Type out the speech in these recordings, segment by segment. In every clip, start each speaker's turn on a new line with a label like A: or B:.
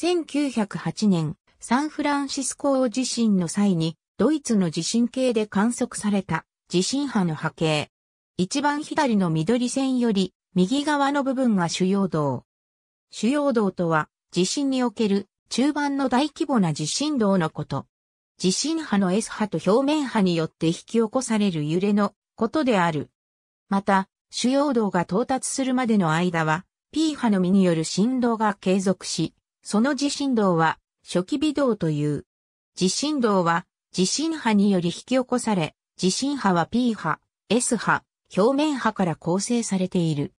A: 1908年、サンフランシスコ大地震の際に、ドイツの地震計で観測された地震波の波形。一番左の緑線より右側の部分が主要動。主要動とは、地震における中盤の大規模な地震動のこと。地震波の S 波と表面波によって引き起こされる揺れのことである。また、主要動が到達するまでの間は、P 波のみによる振動が継続し、その地震動は、初期微動という。地震動は、地震波により引き起こされ、地震波は P 波、S 波、表面波から構成されている。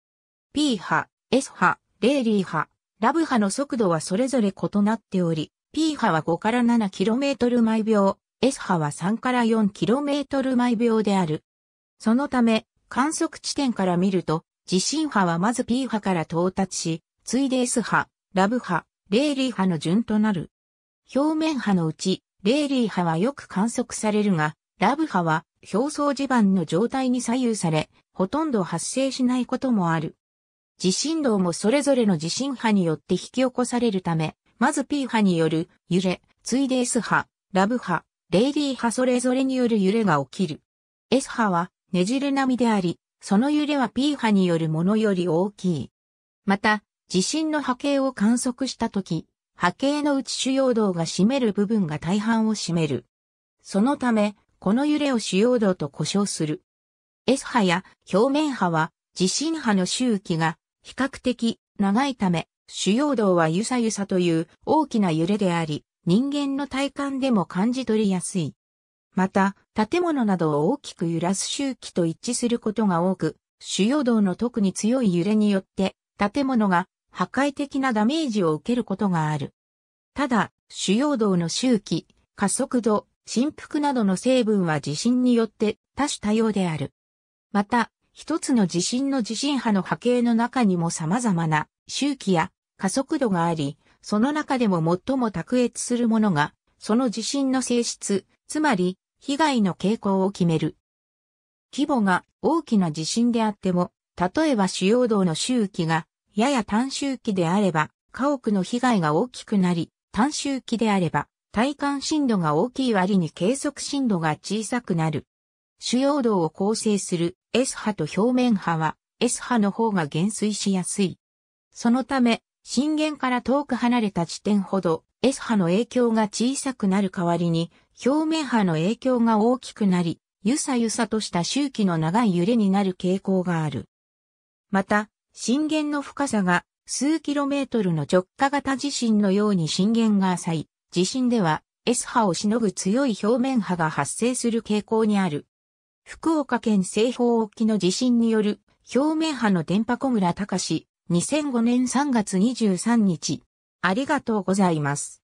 A: P 波、S 波、レーリー波、ラブ波の速度はそれぞれ異なっており、P 波は5から 7km 毎秒、S 波は3から 4km 毎秒である。そのため、観測地点から見ると、地震波はまず P 波から到達し、次いで S 波、ラブ波、レーリー波の順となる。表面波のうち、レーリー波はよく観測されるが、ラブ波は表層地盤の状態に左右され、ほとんど発生しないこともある。地震動もそれぞれの地震波によって引き起こされるため、まず P 波による揺れ、ついで S 波、ラブ波、レイリー波それぞれによる揺れが起きる。S 波はねじれ波であり、その揺れは P 波によるものより大きい。また、地震の波形を観測したとき、波形のうち主要動が占める部分が大半を占める。そのため、この揺れを主要動と呼称する。S 波や表面波は地震波の周期が比較的長いため、主要動はゆさゆさという大きな揺れであり、人間の体感でも感じ取りやすい。また、建物などを大きく揺らす周期と一致することが多く、主要動の特に強い揺れによって、建物が破壊的なダメージを受けることがある。ただ、主要動の周期、加速度、振幅などの成分は地震によって多種多様である。また、一つの地震の地震波の波形の中にも様々な周期や加速度があり、その中でも最も卓越するものが、その地震の性質、つまり被害の傾向を決める。規模が大きな地震であっても、例えば主要動の周期がやや短周期であれば、家屋の被害が大きくなり、短周期であれば、体感震度が大きい割に計測震度が小さくなる。主要動を構成する S 波と表面波は S 波の方が減衰しやすい。そのため、震源から遠く離れた地点ほど S 波の影響が小さくなる代わりに、表面波の影響が大きくなり、ゆさゆさとした周期の長い揺れになる傾向がある。また、震源の深さが数キロメートルの直下型地震のように震源が浅い。地震では S 波をしのぐ強い表面波が発生する傾向にある。福岡県西方沖の地震による表面波の電波小村隆史2005年3月23日。ありがとうございます。